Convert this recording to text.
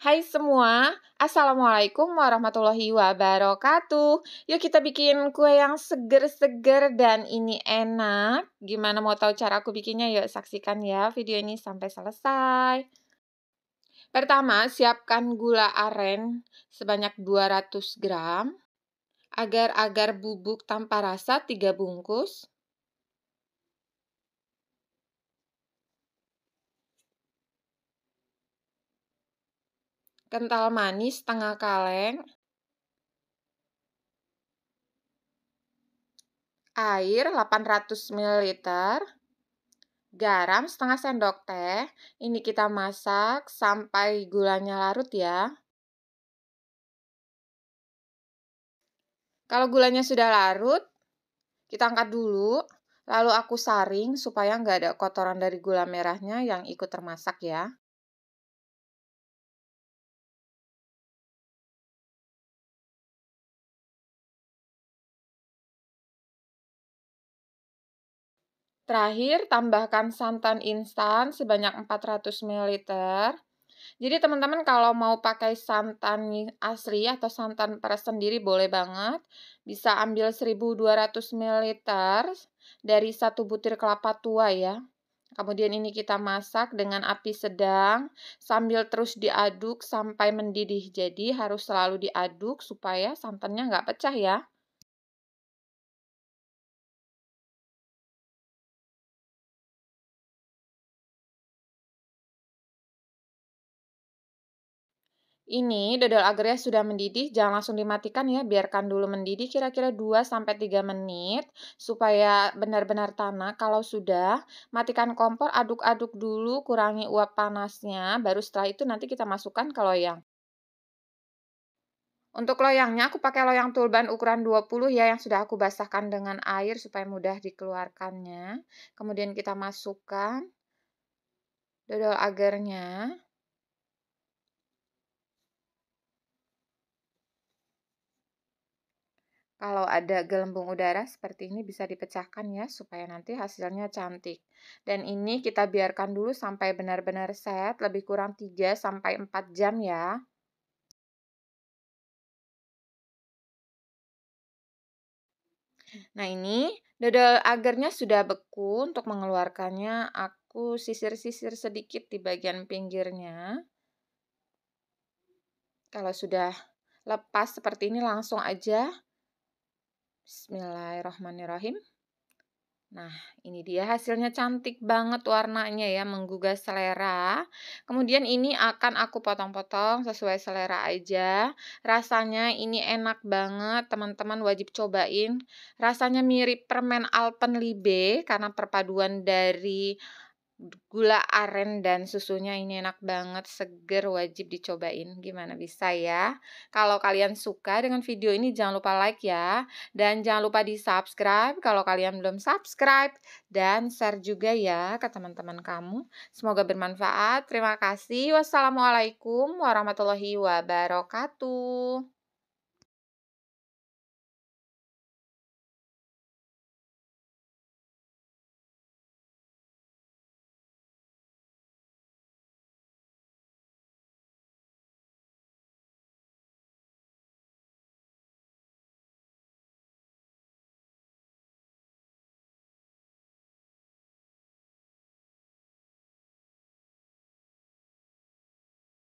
Hai semua, Assalamualaikum warahmatullahi wabarakatuh Yuk kita bikin kue yang seger-seger dan ini enak Gimana mau tahu cara aku bikinnya? Yuk saksikan ya video ini sampai selesai Pertama, siapkan gula aren sebanyak 200 gram Agar-agar bubuk tanpa rasa 3 bungkus kental manis setengah kaleng, air 800 ml, garam setengah sendok teh. Ini kita masak sampai gulanya larut ya. Kalau gulanya sudah larut, kita angkat dulu. Lalu aku saring supaya nggak ada kotoran dari gula merahnya yang ikut termasak ya. Terakhir, tambahkan santan instan sebanyak 400 ml. Jadi teman-teman kalau mau pakai santan asli atau santan peras sendiri boleh banget. Bisa ambil 1200 ml dari satu butir kelapa tua ya. Kemudian ini kita masak dengan api sedang sambil terus diaduk sampai mendidih. Jadi harus selalu diaduk supaya santannya nggak pecah ya. Ini dodol agarnya sudah mendidih, jangan langsung dimatikan ya, biarkan dulu mendidih kira-kira 2-3 menit supaya benar-benar tanah. Kalau sudah, matikan kompor, aduk-aduk dulu, kurangi uap panasnya, baru setelah itu nanti kita masukkan ke loyang. Untuk loyangnya aku pakai loyang tulban ukuran 20 ya yang sudah aku basahkan dengan air supaya mudah dikeluarkannya. Kemudian kita masukkan dodol agarnya. Kalau ada gelembung udara seperti ini bisa dipecahkan ya supaya nanti hasilnya cantik. Dan ini kita biarkan dulu sampai benar-benar set lebih kurang 3 sampai 4 jam ya. Nah ini dodol agarnya sudah beku untuk mengeluarkannya aku sisir-sisir sedikit di bagian pinggirnya. Kalau sudah lepas seperti ini langsung aja Bismillahirrahmanirrahim. Nah, ini dia hasilnya cantik banget warnanya ya, menggugah selera. Kemudian ini akan aku potong-potong sesuai selera aja. Rasanya ini enak banget, teman-teman wajib cobain. Rasanya mirip permen Alpenlibe karena perpaduan dari gula aren dan susunya ini enak banget, seger, wajib dicobain. Gimana bisa ya? Kalau kalian suka dengan video ini jangan lupa like ya dan jangan lupa di-subscribe kalau kalian belum subscribe dan share juga ya ke teman-teman kamu. Semoga bermanfaat. Terima kasih. Wassalamualaikum warahmatullahi wabarakatuh.